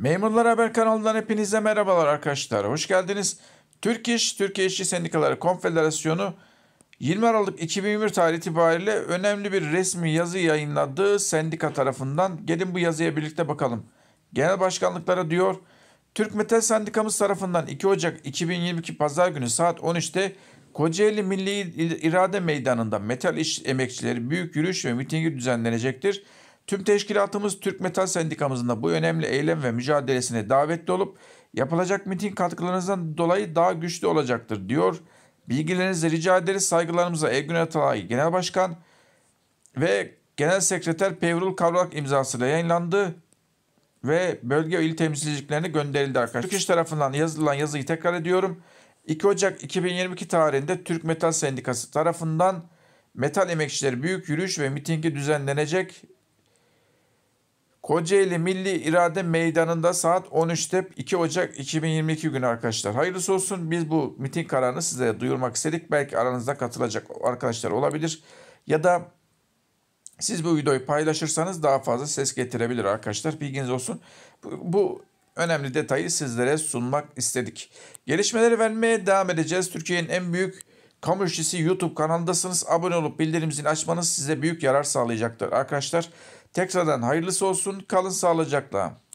Memurlar Haber kanalından hepinize merhabalar arkadaşlar. Hoş geldiniz. Türk İş, Türkiye İşçi Sendikaları Konfederasyonu 20 Aralık 2021 tarihi itibariyle önemli bir resmi yazı yayınladığı sendika tarafından. Gelin bu yazıya birlikte bakalım. Genel başkanlıklara diyor, Türk Metal Sendikamız tarafından 2 Ocak 2022 Pazar günü saat 13'te Kocaeli Milli İrade Meydanı'nda metal iş emekçileri büyük yürüyüş ve mitingi düzenlenecektir. Tüm teşkilatımız Türk Metal Sendikamızın da bu önemli eylem ve mücadelesine davetli olup yapılacak miting katkılarınızdan dolayı daha güçlü olacaktır diyor. Bilgilerinizi rica ederiz. Saygılarımıza Ergün Atalay Genel Başkan ve Genel Sekreter Pevrul Kavrak imzasıyla yayınlandı ve bölge il temsilciliklerine gönderildi arkadaşlar. Türk İş tarafından yazılan yazıyı tekrar ediyorum. 2 Ocak 2022 tarihinde Türk Metal Sendikası tarafından metal emekçileri büyük yürüyüş ve mitingi düzenlenecek Kocaeli Milli İrade Meydanı'nda saat 13'te 2 Ocak 2022 günü arkadaşlar. Hayırlısı olsun. Biz bu miting kararını size duyurmak istedik. Belki aranızda katılacak arkadaşlar olabilir. Ya da siz bu videoyu paylaşırsanız daha fazla ses getirebilir arkadaşlar. Bilginiz olsun. Bu, bu önemli detayı sizlere sunmak istedik. Gelişmeleri vermeye devam edeceğiz. Türkiye'nin en büyük Kamu İşçisi YouTube kanalındasınız. Abone olup bildirim zilini açmanız size büyük yarar sağlayacaktır. Arkadaşlar tekrardan hayırlısı olsun. Kalın sağlıcakla.